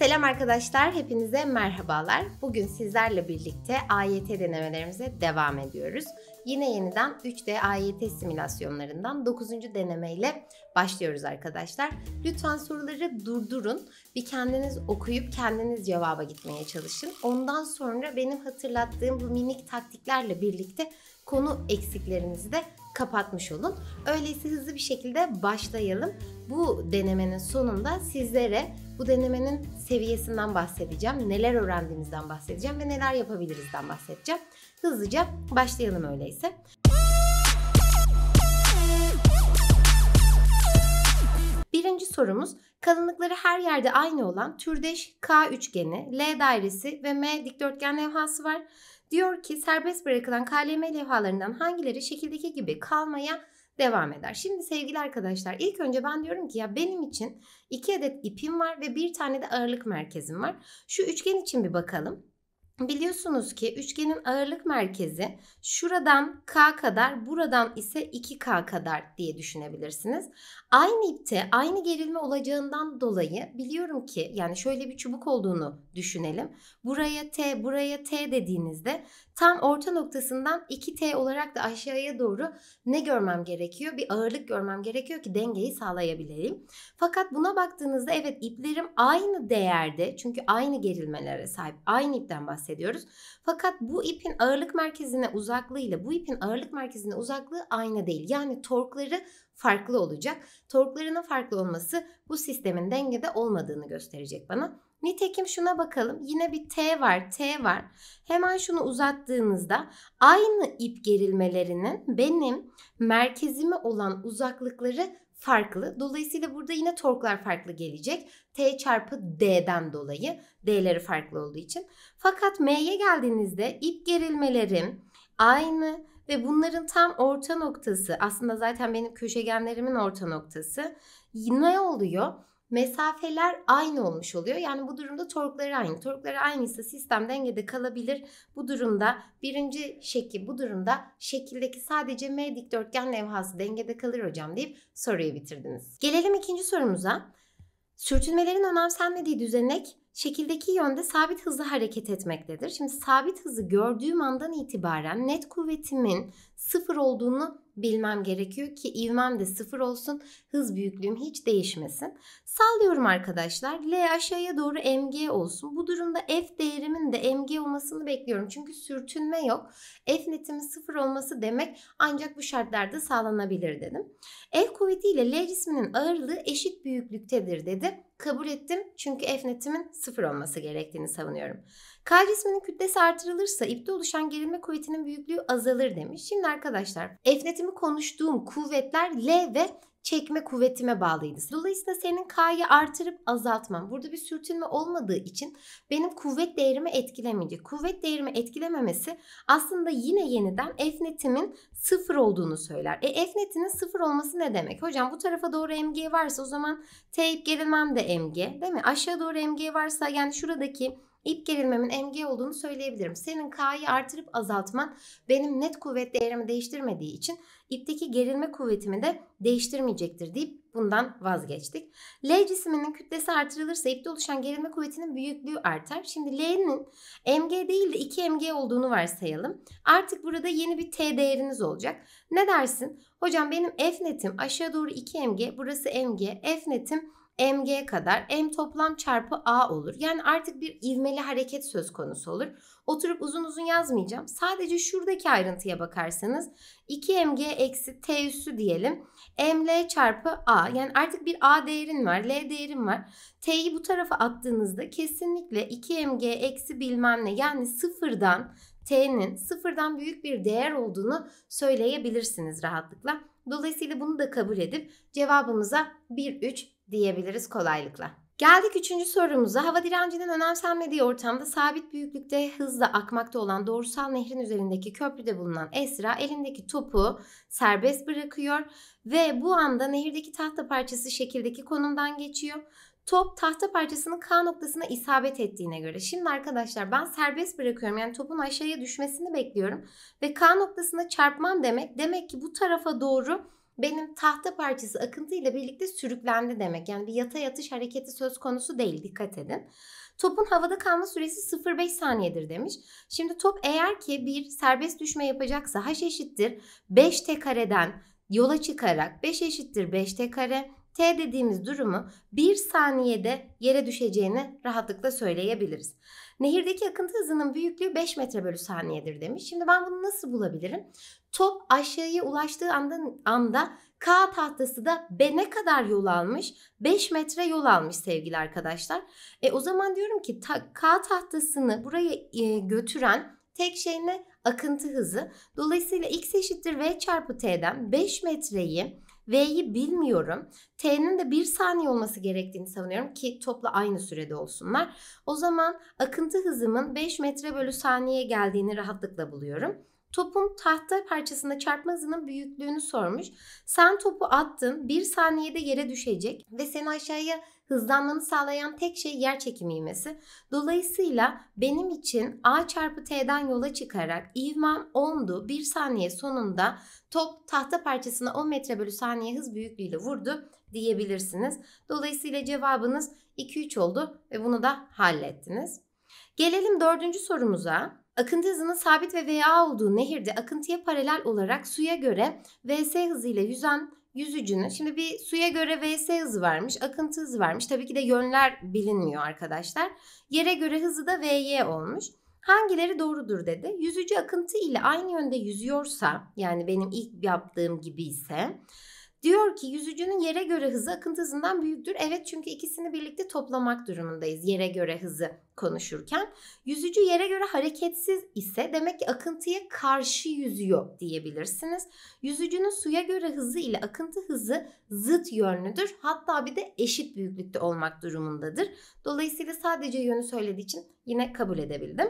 Selam arkadaşlar, hepinize merhabalar. Bugün sizlerle birlikte AYT denemelerimize devam ediyoruz. Yine yeniden 3D AYT simülasyonlarından 9. denemeyle başlıyoruz arkadaşlar. Lütfen soruları durdurun. Bir kendiniz okuyup kendiniz cevaba gitmeye çalışın. Ondan sonra benim hatırlattığım bu minik taktiklerle birlikte konu eksiklerinizi de kapatmış olun. Öyleyse hızlı bir şekilde başlayalım. Bu denemenin sonunda sizlere bu denemenin seviyesinden bahsedeceğim, neler öğrendiğimizden bahsedeceğim ve neler yapabilirizden bahsedeceğim. Hızlıca başlayalım öyleyse. Birinci sorumuz kalınlıkları her yerde aynı olan türdeş K üçgeni, L dairesi ve M dikdörtgen levhası var. Diyor ki serbest bırakılan KLM levhalarından hangileri şekildeki gibi kalmaya devam eder. Şimdi sevgili arkadaşlar ilk önce ben diyorum ki ya benim için iki adet ipim var ve bir tane de ağırlık merkezim var. Şu üçgen için bir bakalım. Biliyorsunuz ki üçgenin ağırlık merkezi şuradan K kadar, buradan ise 2K kadar diye düşünebilirsiniz. Aynı ipte aynı gerilme olacağından dolayı biliyorum ki yani şöyle bir çubuk olduğunu düşünelim. Buraya T, buraya T dediğinizde tam orta noktasından 2T olarak da aşağıya doğru ne görmem gerekiyor? Bir ağırlık görmem gerekiyor ki dengeyi sağlayabileyim. Fakat buna baktığınızda evet iplerim aynı değerde çünkü aynı gerilmelere sahip aynı ipten bahsediyoruz. Fakat bu ipin ağırlık merkezine uzaklığı ile bu ipin ağırlık merkezine uzaklığı aynı değil. Yani torkları farklı olacak. Torklarının farklı olması bu sistemin dengede olmadığını gösterecek bana. Nitekim şuna bakalım. Yine bir T var, T var. Hemen şunu uzattığınızda aynı ip gerilmelerinin benim merkezime olan uzaklıkları farklı. Dolayısıyla burada yine torklar farklı gelecek. T çarpı D'den dolayı. D'leri farklı olduğu için. Fakat M'ye geldiğinizde ip gerilmelerim aynı ve bunların tam orta noktası aslında zaten benim köşegenlerimin orta noktası ne oluyor? mesafeler aynı olmuş oluyor. Yani bu durumda torkları aynı. Torkları aynıysa sistem dengede kalabilir. Bu durumda birinci şekil, bu durumda şekildeki sadece M dikdörtgen levhası dengede kalır hocam deyip soruyu bitirdiniz. Gelelim ikinci sorumuza. Sürtünmelerin önemsenmediği düzenek şekildeki yönde sabit hızla hareket etmektedir. Şimdi sabit hızı gördüğüm andan itibaren net kuvvetimin sıfır olduğunu bilmem gerekiyor ki ivmem de sıfır olsun, hız büyüklüğüm hiç değişmesin. Sağlıyorum arkadaşlar. L aşağıya doğru mg olsun. Bu durumda f değeri de MG olmasını bekliyorum. Çünkü sürtünme yok. F netimi sıfır olması demek ancak bu şartlarda sağlanabilir dedim. F kuvvetiyle L cisminin ağırlığı eşit büyüklüktedir dedi. Kabul ettim çünkü F netimin sıfır olması gerektiğini savunuyorum. K cisminin kütlesi artırılırsa ipte oluşan gerilme kuvvetinin büyüklüğü azalır demiş. Şimdi arkadaşlar F netimi konuştuğum kuvvetler L ve çekme kuvvetime bağlıydı. Dolayısıyla senin K'yı artırıp azaltmam. Burada bir sürtünme olmadığı için benim kuvvet değerimi etkilemeyecek. Kuvvet değerimi etkilememesi aslında yine yeniden F netimin sıfır olduğunu söyler. E F netinin sıfır olması ne demek? Hocam bu tarafa doğru MG varsa o zaman teyip gerilmem de MG değil mi? Aşağı doğru MG varsa yani şuradaki ip gerilmemin MG olduğunu söyleyebilirim. Senin K'yı artırıp azaltman benim net kuvvet değerimi değiştirmediği için ipteki gerilme kuvvetimi de değiştirmeyecektir deyip bundan vazgeçtik. L cisminin kütlesi artırılırsa ipte oluşan gerilme kuvvetinin büyüklüğü artar. Şimdi L'nin mg değil de 2 mg olduğunu varsayalım. Artık burada yeni bir t değeriniz olacak. Ne dersin? Hocam benim f netim aşağı doğru 2 mg, burası mg, f netim mg kadar m toplam çarpı a olur. Yani artık bir ivmeli hareket söz konusu olur. Oturup uzun uzun yazmayacağım. Sadece şuradaki ayrıntıya bakarsanız 2mg eksi t üssü diyelim. ml çarpı a yani artık bir a değerin var, l değerin var. t'yi bu tarafa attığınızda kesinlikle 2mg eksi bilmem ne yani sıfırdan t'nin sıfırdan büyük bir değer olduğunu söyleyebilirsiniz rahatlıkla. Dolayısıyla bunu da kabul edip cevabımıza 1-3 diyebiliriz kolaylıkla. Geldik üçüncü sorumuza. Hava direncinin önemsenmediği ortamda sabit büyüklükte hızla akmakta olan doğrusal nehrin üzerindeki köprüde bulunan Esra elindeki topu serbest bırakıyor ve bu anda nehirdeki tahta parçası şekildeki konumdan geçiyor. Top tahta parçasının K noktasına isabet ettiğine göre. Şimdi arkadaşlar ben serbest bırakıyorum. Yani topun aşağıya düşmesini bekliyorum. Ve K noktasına çarpmam demek. Demek ki bu tarafa doğru benim tahta parçası akıntıyla birlikte sürüklendi demek. Yani bir yata yatış hareketi söz konusu değil dikkat edin. Topun havada kalma süresi 0,5 saniyedir demiş. Şimdi top eğer ki bir serbest düşme yapacaksa h eşittir 5 t kareden yola çıkarak 5 eşittir 5 t kare T dediğimiz durumu 1 saniyede yere düşeceğini rahatlıkla söyleyebiliriz. Nehirdeki akıntı hızının büyüklüğü 5 metre bölü saniyedir demiş. Şimdi ben bunu nasıl bulabilirim? Top aşağıya ulaştığı anda, anda K tahtası da B ne kadar yol almış? 5 metre yol almış sevgili arkadaşlar. E, o zaman diyorum ki ta, K tahtasını buraya e, götüren tek şey ne? Akıntı hızı. Dolayısıyla x eşittir v çarpı t'den 5 metreyi V'yi bilmiyorum. T'nin de bir saniye olması gerektiğini savunuyorum ki topla aynı sürede olsunlar. O zaman akıntı hızımın 5 metre bölü saniye geldiğini rahatlıkla buluyorum. Topun tahta parçasında çarpma hızının büyüklüğünü sormuş. Sen topu attın, bir saniyede yere düşecek ve seni aşağıya hızlanmanı sağlayan tek şey yer çekimi ivmesi. Dolayısıyla benim için A çarpı T'den yola çıkarak ivmem 10'du. Bir saniye sonunda top tahta parçasına 10 metre bölü saniye hız büyüklüğüyle vurdu diyebilirsiniz. Dolayısıyla cevabınız 2-3 oldu ve bunu da hallettiniz. Gelelim dördüncü sorumuza. Akıntı hızının sabit ve VA olduğu nehirde akıntıya paralel olarak suya göre VS hızıyla yüzen yüzücünün şimdi bir suya göre VS hızı vermiş, akıntı hızı vermiş. Tabii ki de yönler bilinmiyor arkadaşlar. Yere göre hızı da VY olmuş. Hangileri doğrudur dedi. Yüzücü akıntı ile aynı yönde yüzüyorsa yani benim ilk yaptığım gibi ise Diyor ki yüzücünün yere göre hızı akıntı hızından büyüktür. Evet çünkü ikisini birlikte toplamak durumundayız yere göre hızı konuşurken. Yüzücü yere göre hareketsiz ise demek ki akıntıya karşı yüzüyor diyebilirsiniz. Yüzücünün suya göre hızı ile akıntı hızı zıt yönlüdür. Hatta bir de eşit büyüklükte olmak durumundadır. Dolayısıyla sadece yönü söylediği için yine kabul edebildim.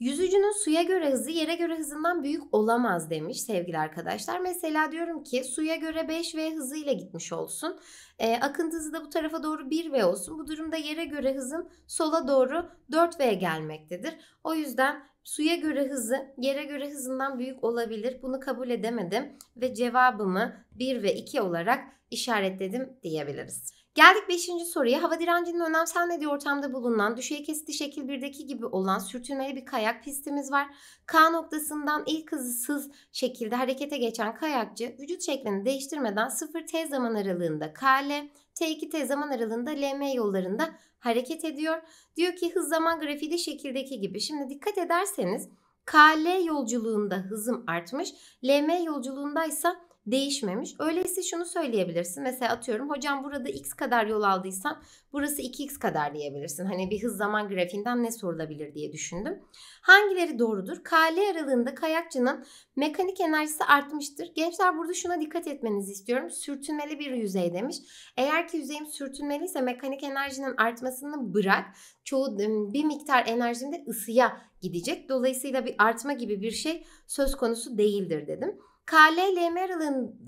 Yüzücünün suya göre hızı yere göre hızından büyük olamaz demiş sevgili arkadaşlar. Mesela diyorum ki suya göre 5V hızıyla gitmiş olsun. E, akıntı hızı da bu tarafa doğru 1V olsun. Bu durumda yere göre hızın sola doğru 4V gelmektedir. O yüzden suya göre hızı yere göre hızından büyük olabilir. Bunu kabul edemedim ve cevabımı 1 ve 2 olarak işaretledim diyebiliriz. Geldik 5. soruya. Hava direncinin önemsenmediği ortamda bulunan düşey kesiti şekil 1'deki gibi olan sürtünmeli bir kayak pistimiz var. K noktasından ilk hızsız şekilde harekete geçen kayakçı vücut şeklini değiştirmeden 0T zaman aralığında KL, T2T zaman aralığında LM yollarında hareket ediyor. Diyor ki hız zaman grafiği de şekildeki gibi. Şimdi dikkat ederseniz KL yolculuğunda hızım artmış, LM yolculuğunda ise değişmemiş. Öyleyse şunu söyleyebilirsin. Mesela atıyorum hocam burada x kadar yol aldıysan burası 2x kadar diyebilirsin. Hani bir hız zaman grafiğinden ne sorulabilir diye düşündüm. Hangileri doğrudur? KL aralığında kayakçının mekanik enerjisi artmıştır. Gençler burada şuna dikkat etmenizi istiyorum. Sürtünmeli bir yüzey demiş. Eğer ki yüzeyim sürtünmeliyse mekanik enerjinin artmasını bırak. Çoğu bir miktar enerjim de ısıya gidecek. Dolayısıyla bir artma gibi bir şey söz konusu değildir dedim. KL ile MR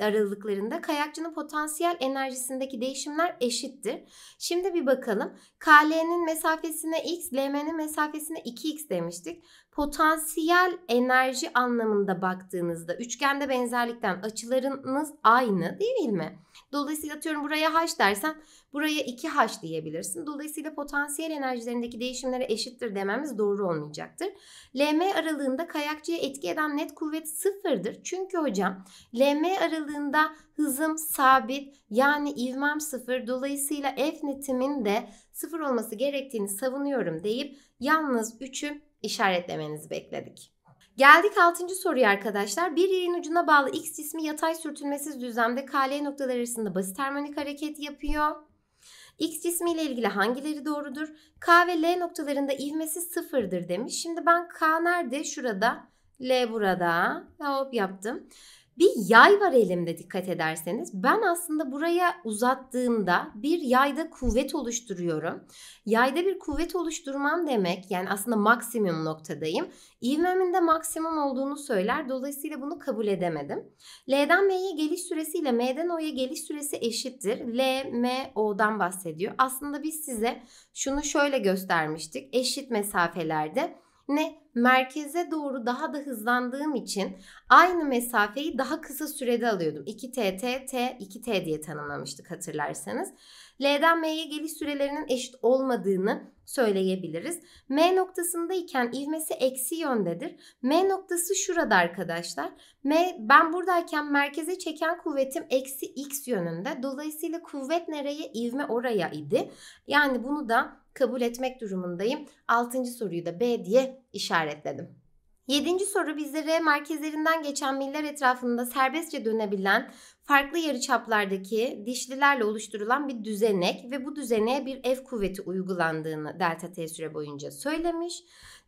aralıklarında kayakçının potansiyel enerjisindeki değişimler eşittir. Şimdi bir bakalım. KL'nin mesafesine x, LM'nin mesafesine 2x demiştik. Potansiyel enerji anlamında baktığınızda üçgende benzerlikten açılarınız aynı değil mi? Dolayısıyla atıyorum buraya h dersen Buraya 2H diyebilirsin. Dolayısıyla potansiyel enerjilerindeki değişimlere eşittir dememiz doğru olmayacaktır. LM aralığında kayakçıya etki eden net kuvvet sıfırdır. Çünkü hocam LM aralığında hızım sabit yani ivmem sıfır. Dolayısıyla F netimin de sıfır olması gerektiğini savunuyorum deyip yalnız 3'ü işaretlemenizi bekledik. Geldik 6. soruya arkadaşlar. Bir yayın ucuna bağlı X cismi yatay sürtünmesiz düzlemde KL noktalar arasında basit harmonik hareket yapıyor. X cismi ile ilgili hangileri doğrudur? K ve L noktalarında ivmesi sıfırdır demiş. Şimdi ben K nerede? Şurada. L burada. Hop yaptım. Bir yay var elimde dikkat ederseniz. Ben aslında buraya uzattığımda bir yayda kuvvet oluşturuyorum. Yayda bir kuvvet oluşturmam demek yani aslında maksimum noktadayım. İvmemin de maksimum olduğunu söyler. Dolayısıyla bunu kabul edemedim. L'den M'ye geliş süresi ile M'den O'ya geliş süresi eşittir. L, M, O'dan bahsediyor. Aslında biz size şunu şöyle göstermiştik. Eşit mesafelerde ne merkeze doğru daha da hızlandığım için aynı mesafeyi daha kısa sürede alıyordum. 2T, T, T, 2T diye tanımlamıştık hatırlarsanız. L'den M'ye geliş sürelerinin eşit olmadığını söyleyebiliriz. M noktasındayken ivmesi eksi yöndedir. M noktası şurada arkadaşlar. M, ben buradayken merkeze çeken kuvvetim eksi x yönünde. Dolayısıyla kuvvet nereye? ivme oraya idi. Yani bunu da kabul etmek durumundayım. Altıncı soruyu da B diye işaretledim. Yedinci soru bizlere merkezlerinden geçen miller etrafında serbestçe dönebilen farklı yarıçaplardaki dişlilerle oluşturulan bir düzenek ve bu düzeneğe bir ev kuvveti uygulandığını delta t süre boyunca söylemiş.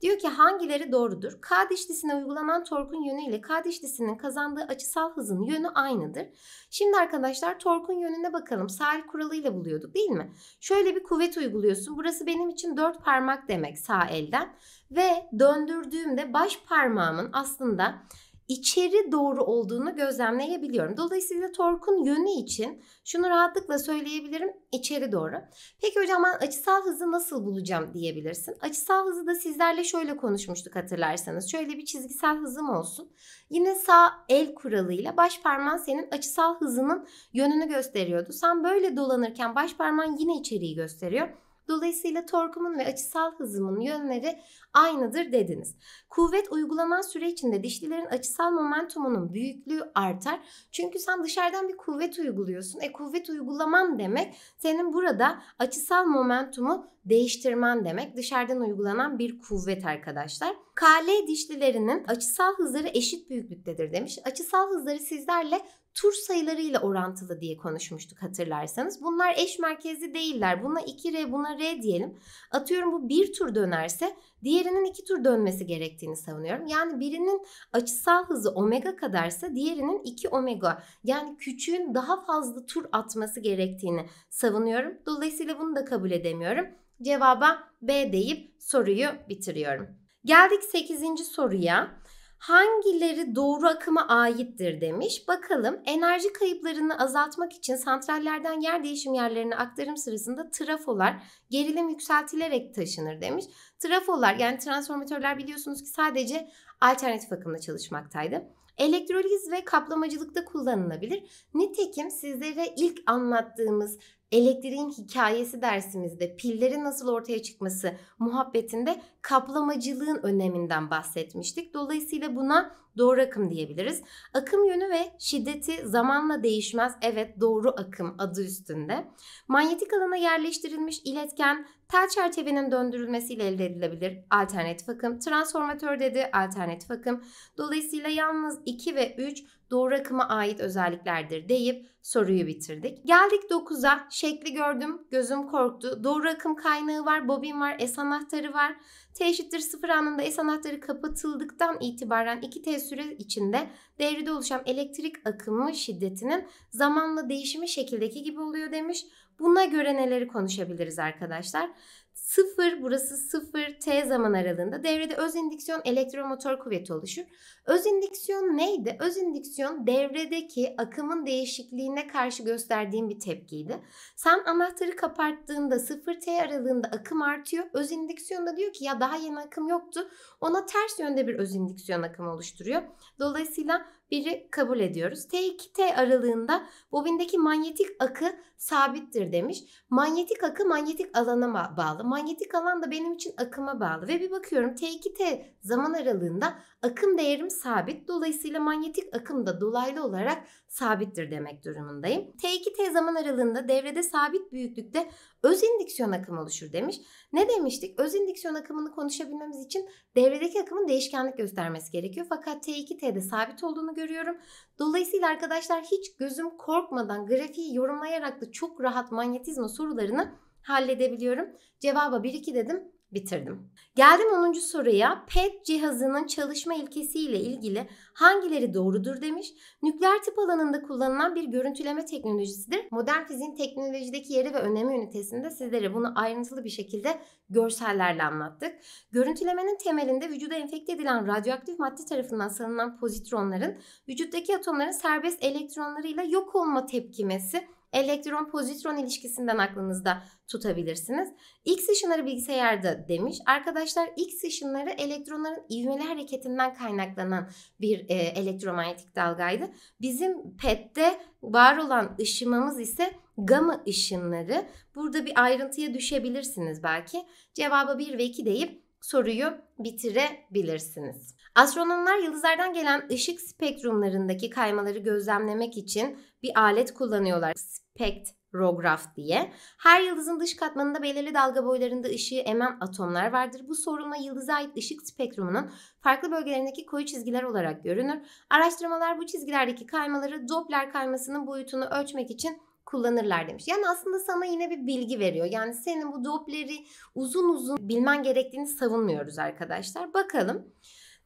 Diyor ki hangileri doğrudur? K dişlisine uygulanan torkun yönü ile K dişlisinin kazandığı açısal hızın yönü aynıdır. Şimdi arkadaşlar torkun yönüne bakalım. Sahil kuralı ile buluyorduk değil mi? Şöyle bir kuvvet uyguluyorsun. Burası benim için dört parmak demek sağ elden ve döndürdüğümde baş parmağımın aslında içeri doğru olduğunu gözlemleyebiliyorum. Dolayısıyla torkun yönü için şunu rahatlıkla söyleyebilirim içeri doğru. Peki hocam ben açısal hızı nasıl bulacağım diyebilirsin. Açısal hızı da sizlerle şöyle konuşmuştuk hatırlarsanız. Şöyle bir çizgisel hızım olsun. Yine sağ el kuralıyla baş parmağın senin açısal hızının yönünü gösteriyordu. Sen böyle dolanırken baş parmağın yine içeriği gösteriyor. Dolayısıyla torkumun ve açısal hızımın yönleri aynıdır dediniz. Kuvvet uygulanan süre içinde dişlilerin açısal momentumunun büyüklüğü artar. Çünkü sen dışarıdan bir kuvvet uyguluyorsun. E kuvvet uygulaman demek senin burada açısal momentumu değiştirmen demek. Dışarıdan uygulanan bir kuvvet arkadaşlar. KL dişlilerinin açısal hızları eşit büyüklüktedir demiş. Açısal hızları sizlerle tur sayılarıyla orantılı diye konuşmuştuk hatırlarsanız. Bunlar eş merkezli değiller. Buna 2R, buna R diyelim. Atıyorum bu bir tur dönerse diğerinin iki tur dönmesi gerektiğini savunuyorum. Yani birinin açısal hızı omega kadarsa diğerinin 2 omega yani küçüğün daha fazla tur atması gerektiğini savunuyorum. Dolayısıyla bunu da kabul edemiyorum. Cevaba B deyip soruyu bitiriyorum. Geldik 8. soruya hangileri doğru akıma aittir demiş. Bakalım enerji kayıplarını azaltmak için santrallerden yer değişim yerlerine aktarım sırasında trafolar gerilim yükseltilerek taşınır demiş. Trafolar yani transformatörler biliyorsunuz ki sadece alternatif akımla çalışmaktaydı. Elektroliz ve kaplamacılıkta kullanılabilir. Nitekim sizlere ilk anlattığımız elektriğin hikayesi dersimizde pillerin nasıl ortaya çıkması muhabbetinde kaplamacılığın öneminden bahsetmiştik. Dolayısıyla buna doğru akım diyebiliriz. Akım yönü ve şiddeti zamanla değişmez. Evet doğru akım adı üstünde. Manyetik alana yerleştirilmiş iletken tel çerçevenin döndürülmesiyle elde edilebilir. Alternatif akım. Transformatör dedi alternatif akım. Dolayısıyla yalnız 2 ve 3 doğru akıma ait özelliklerdir deyip soruyu bitirdik. Geldik 9'a. Şekli gördüm, gözüm korktu. Doğru akım kaynağı var, bobin var, es anahtarı var. T eşittir 0 anında es anahtarı kapatıldıktan itibaren 2T süre içinde devrede oluşan elektrik akımı şiddetinin zamanla değişimi şekildeki gibi oluyor demiş. Buna göre neleri konuşabiliriz arkadaşlar? 0 burası 0 t zaman aralığında devrede öz indiksiyon elektromotor kuvveti oluşur. Öz indiksiyon neydi? Öz indiksiyon devredeki akımın değişikliğine karşı gösterdiğim bir tepkiydi. Sen anahtarı kapattığında 0 t aralığında akım artıyor. Öz indiksiyon da diyor ki ya daha yeni akım yoktu. Ona ters yönde bir öz indiksiyon akımı oluşturuyor. Dolayısıyla biri kabul ediyoruz. T2T aralığında bobindeki manyetik akı sabittir demiş. Manyetik akı manyetik alana bağlı manyetik alan da benim için akıma bağlı ve bir bakıyorum T2T zaman aralığında akım değerim sabit. Dolayısıyla manyetik akım da dolaylı olarak sabittir demek durumundayım. T2T zaman aralığında devrede sabit büyüklükte öz indiksiyon akımı oluşur demiş. Ne demiştik? Öz indiksiyon akımını konuşabilmemiz için devredeki akımın değişkenlik göstermesi gerekiyor. Fakat T2T'de sabit olduğunu görüyorum. Dolayısıyla arkadaşlar hiç gözüm korkmadan grafiği yorumlayarak da çok rahat manyetizma sorularını halledebiliyorum. Cevaba 1-2 dedim bitirdim. Geldim 10. soruya. PET cihazının çalışma ilkesiyle ilgili hangileri doğrudur demiş. Nükleer tıp alanında kullanılan bir görüntüleme teknolojisidir. Modern fiziğin teknolojideki yeri ve önemi ünitesinde sizlere bunu ayrıntılı bir şekilde görsellerle anlattık. Görüntülemenin temelinde vücuda enfekte edilen radyoaktif madde tarafından salınan pozitronların vücuttaki atomların serbest elektronlarıyla yok olma tepkimesi Elektron-pozitron ilişkisinden aklınızda tutabilirsiniz. X ışınları bilgisayarda demiş. Arkadaşlar X ışınları elektronların ivmeli hareketinden kaynaklanan bir e, elektromanyetik dalgaydı. Bizim PET'te var olan ışımamız ise gamma ışınları. Burada bir ayrıntıya düşebilirsiniz belki. Cevaba 1 ve 2 deyip soruyu bitirebilirsiniz. Astronomlar yıldızlardan gelen ışık spektrumlarındaki kaymaları gözlemlemek için bir alet kullanıyorlar. Spektrograf diye. Her yıldızın dış katmanında belirli dalga boylarında ışığı emen atomlar vardır. Bu sorunla yıldıza ait ışık spektrumunun farklı bölgelerindeki koyu çizgiler olarak görünür. Araştırmalar bu çizgilerdeki kaymaları Doppler kaymasının boyutunu ölçmek için kullanırlar demiş. Yani aslında sana yine bir bilgi veriyor. Yani senin bu Doppler'i uzun uzun bilmen gerektiğini savunmuyoruz arkadaşlar. Bakalım.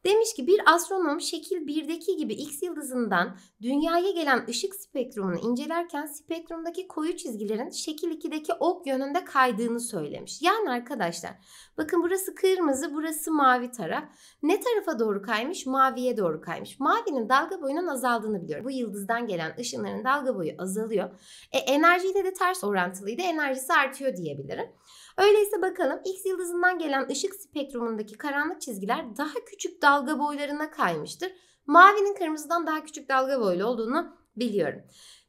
Demiş ki bir astronom şekil 1'deki gibi X yıldızından dünyaya gelen ışık spektrumunu incelerken spektrumdaki koyu çizgilerin şekil 2'deki ok yönünde kaydığını söylemiş. Yani arkadaşlar bakın burası kırmızı burası mavi taraf. Ne tarafa doğru kaymış? Maviye doğru kaymış. Mavinin dalga boyunun azaldığını biliyorum. Bu yıldızdan gelen ışınların dalga boyu azalıyor. E, enerjiyle de ters orantılıydı. Enerjisi artıyor diyebilirim. Öyleyse bakalım X yıldızından gelen ışık spektrumundaki karanlık çizgiler daha küçük dalga boylarına kaymıştır. Mavinin kırmızıdan daha küçük dalga boylu olduğunu biliyorum.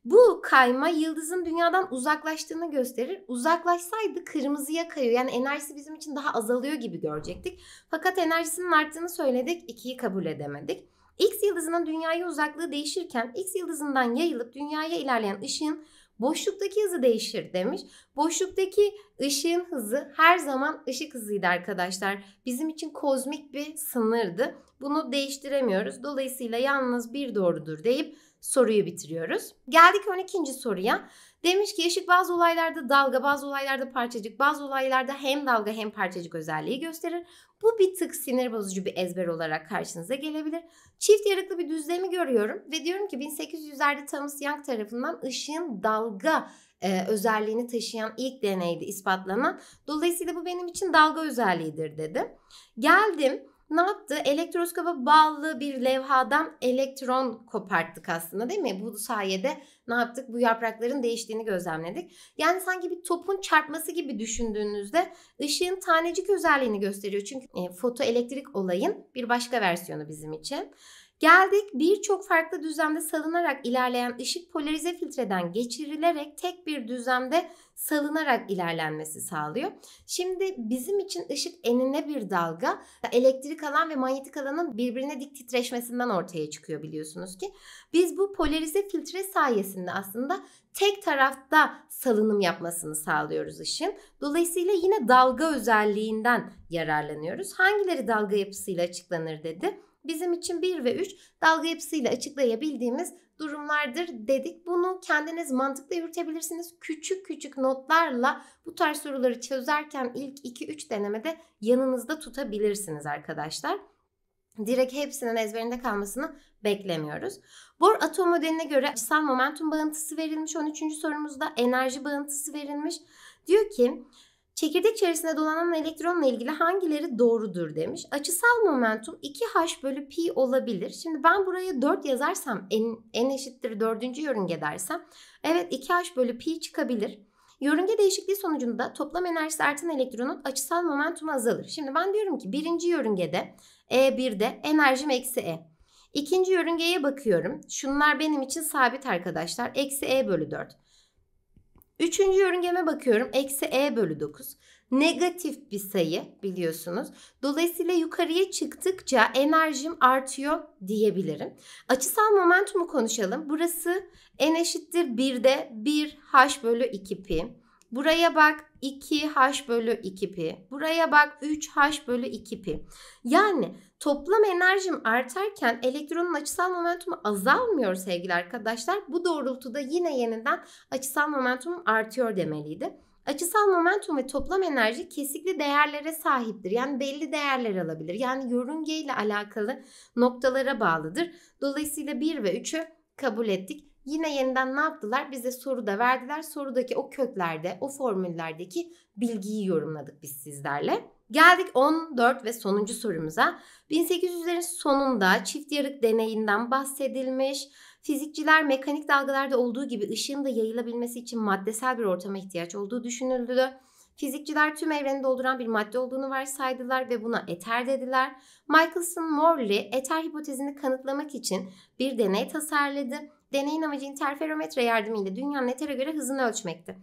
Bu kayma yıldızın dünyadan uzaklaştığını gösterir. Uzaklaşsaydı kırmızıya kayıyor. Yani enerjisi bizim için daha azalıyor gibi görecektik. Fakat enerjisinin arttığını söyledik. ikiyi kabul edemedik. X yıldızının dünyaya uzaklığı değişirken X yıldızından yayılıp dünyaya ilerleyen ışığın boşluktaki hızı değişir demiş. Boşluktaki ışığın hızı her zaman ışık hızıydı arkadaşlar. Bizim için kozmik bir sınırdı. Bunu değiştiremiyoruz. Dolayısıyla yalnız bir doğrudur deyip soruyu bitiriyoruz. Geldik 12. soruya. Demiş ki ışık bazı olaylarda dalga, bazı olaylarda parçacık, bazı olaylarda hem dalga hem parçacık özelliği gösterir. Bu bir tık sinir bozucu bir ezber olarak karşınıza gelebilir. Çift yarıklı bir düzlemi görüyorum ve diyorum ki 1800'lerde Thomas Young tarafından ışığın dalga e, özelliğini taşıyan ilk deneydi ispatlanan. Dolayısıyla bu benim için dalga özelliğidir dedi. Geldim ne yaptı? Elektroskopa bağlı bir levhadan elektron koparttık aslında değil mi? Bu sayede ne yaptık? Bu yaprakların değiştiğini gözlemledik. Yani sanki bir topun çarpması gibi düşündüğünüzde ışığın tanecik özelliğini gösteriyor. Çünkü e, fotoelektrik olayın bir başka versiyonu bizim için. Geldik birçok farklı düzlemde salınarak ilerleyen ışık polarize filtreden geçirilerek tek bir düzlemde salınarak ilerlenmesi sağlıyor. Şimdi bizim için ışık enine bir dalga elektrik alan ve manyetik alanın birbirine dik titreşmesinden ortaya çıkıyor biliyorsunuz ki. Biz bu polarize filtre sayesinde aslında tek tarafta salınım yapmasını sağlıyoruz ışın. Dolayısıyla yine dalga özelliğinden yararlanıyoruz. Hangileri dalga yapısıyla açıklanır dedi bizim için 1 ve 3 dalga yapısıyla açıklayabildiğimiz durumlardır dedik. Bunu kendiniz mantıkla yürütebilirsiniz. Küçük küçük notlarla bu tarz soruları çözerken ilk 2-3 denemede yanınızda tutabilirsiniz arkadaşlar direkt hepsinin ezberinde kalmasını beklemiyoruz. Bor atom modeline göre açısal momentum bağıntısı verilmiş. 13. sorumuzda enerji bağıntısı verilmiş. Diyor ki Çekirdek içerisinde dolanan elektronla ilgili hangileri doğrudur demiş. Açısal momentum 2h bölü pi olabilir. Şimdi ben buraya 4 yazarsam en, en eşittir 4. yörünge dersem evet 2h bölü pi çıkabilir. Yörünge değişikliği sonucunda toplam enerjisi artan elektronun açısal momentumu azalır. Şimdi ben diyorum ki birinci yörüngede E1'de enerjim eksi E. İkinci yörüngeye bakıyorum. Şunlar benim için sabit arkadaşlar. Eksi E bölü 4. Üçüncü yörüngeme bakıyorum. Eksi e bölü 9. Negatif bir sayı biliyorsunuz. Dolayısıyla yukarıya çıktıkça enerjim artıyor diyebilirim. Açısal momentumu konuşalım. Burası n eşittir 1'de 1 h bölü 2 pi. Buraya bak 2H bölü 2 pi. Buraya bak 3H bölü 2 pi. Yani toplam enerjim artarken elektronun açısal momentumu azalmıyor sevgili arkadaşlar. Bu doğrultuda yine yeniden açısal momentum artıyor demeliydi. Açısal momentum ve toplam enerji kesikli değerlere sahiptir. Yani belli değerler alabilir. Yani yörünge ile alakalı noktalara bağlıdır. Dolayısıyla 1 ve 3'ü kabul ettik. Yine yeniden ne yaptılar? Bize soru da verdiler. Sorudaki o köklerde, o formüllerdeki bilgiyi yorumladık biz sizlerle. Geldik 14 ve sonuncu sorumuza. 1800'lerin sonunda çift yarık deneyinden bahsedilmiş. Fizikçiler mekanik dalgalarda olduğu gibi ışığın da yayılabilmesi için maddesel bir ortama ihtiyaç olduğu düşünüldü. Fizikçiler tüm evreni dolduran bir madde olduğunu varsaydılar ve buna eter dediler. Michelson-Morley eter hipotezini kanıtlamak için bir deney tasarladı. Deneyin amacı interferometre yardımıyla dünyanın etere göre hızını ölçmekti.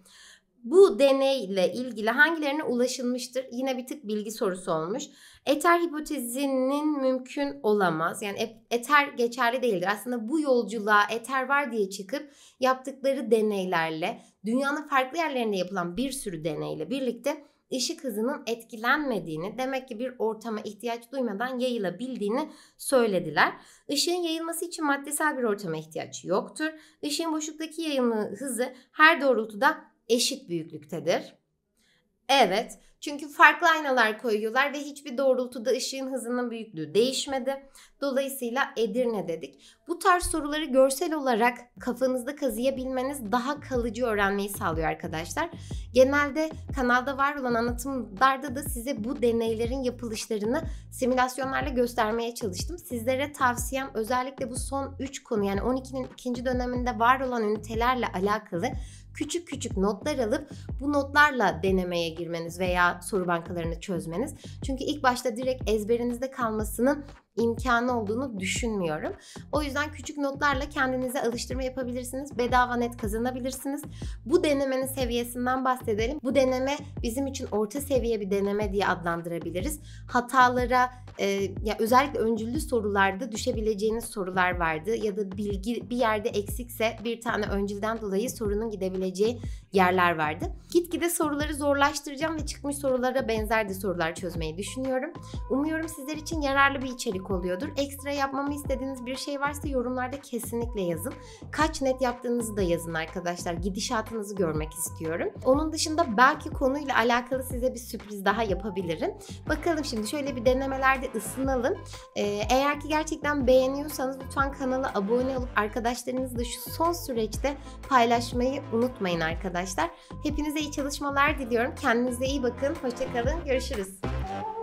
Bu deneyle ilgili hangilerine ulaşılmıştır? Yine bir tık bilgi sorusu olmuş. Eter hipotezinin mümkün olamaz. Yani eter geçerli değildir. Aslında bu yolculuğa eter var diye çıkıp yaptıkları deneylerle, dünyanın farklı yerlerinde yapılan bir sürü deneyle birlikte ışık hızının etkilenmediğini, demek ki bir ortama ihtiyaç duymadan yayılabildiğini söylediler. Işığın yayılması için maddesel bir ortama ihtiyaç yoktur. Işığın boşluktaki yayılma hızı her doğrultuda eşit büyüklüktedir. Evet, çünkü farklı aynalar koyuyorlar ve hiçbir doğrultuda ışığın hızının büyüklüğü değişmedi. Dolayısıyla Edirne dedik. Bu tarz soruları görsel olarak kafanızda kazıyabilmeniz daha kalıcı öğrenmeyi sağlıyor arkadaşlar. Genelde kanalda var olan anlatımlarda da size bu deneylerin yapılışlarını simülasyonlarla göstermeye çalıştım. Sizlere tavsiyem özellikle bu son 3 konu yani 12'nin ikinci döneminde var olan ünitelerle alakalı küçük küçük notlar alıp bu notlarla denemeye girmeniz veya soru bankalarını çözmeniz. Çünkü ilk başta direkt ezberinizde kalmasının imkanı olduğunu düşünmüyorum. O yüzden küçük notlarla kendinize alıştırma yapabilirsiniz. Bedava net kazanabilirsiniz. Bu denemenin seviyesinden bahsedelim. Bu deneme bizim için orta seviye bir deneme diye adlandırabiliriz. Hatalara e, ya özellikle öncüllü sorularda düşebileceğiniz sorular vardı ya da bilgi bir yerde eksikse bir tane öncülden dolayı sorunun gidebileceği yerler vardı. Gitgide soruları zorlaştıracağım ve çıkmış sorulara benzer de sorular çözmeyi düşünüyorum. Umuyorum sizler için yararlı bir içerik büyük oluyordur. Ekstra yapmamı istediğiniz bir şey varsa yorumlarda kesinlikle yazın. Kaç net yaptığınızı da yazın arkadaşlar. Gidişatınızı görmek istiyorum. Onun dışında belki konuyla alakalı size bir sürpriz daha yapabilirim. Bakalım şimdi şöyle bir denemelerde ısınalım. Ee, eğer ki gerçekten beğeniyorsanız lütfen kanala abone olup arkadaşlarınızla şu son süreçte paylaşmayı unutmayın arkadaşlar. Hepinize iyi çalışmalar diliyorum. Kendinize iyi bakın. Hoşçakalın. Görüşürüz.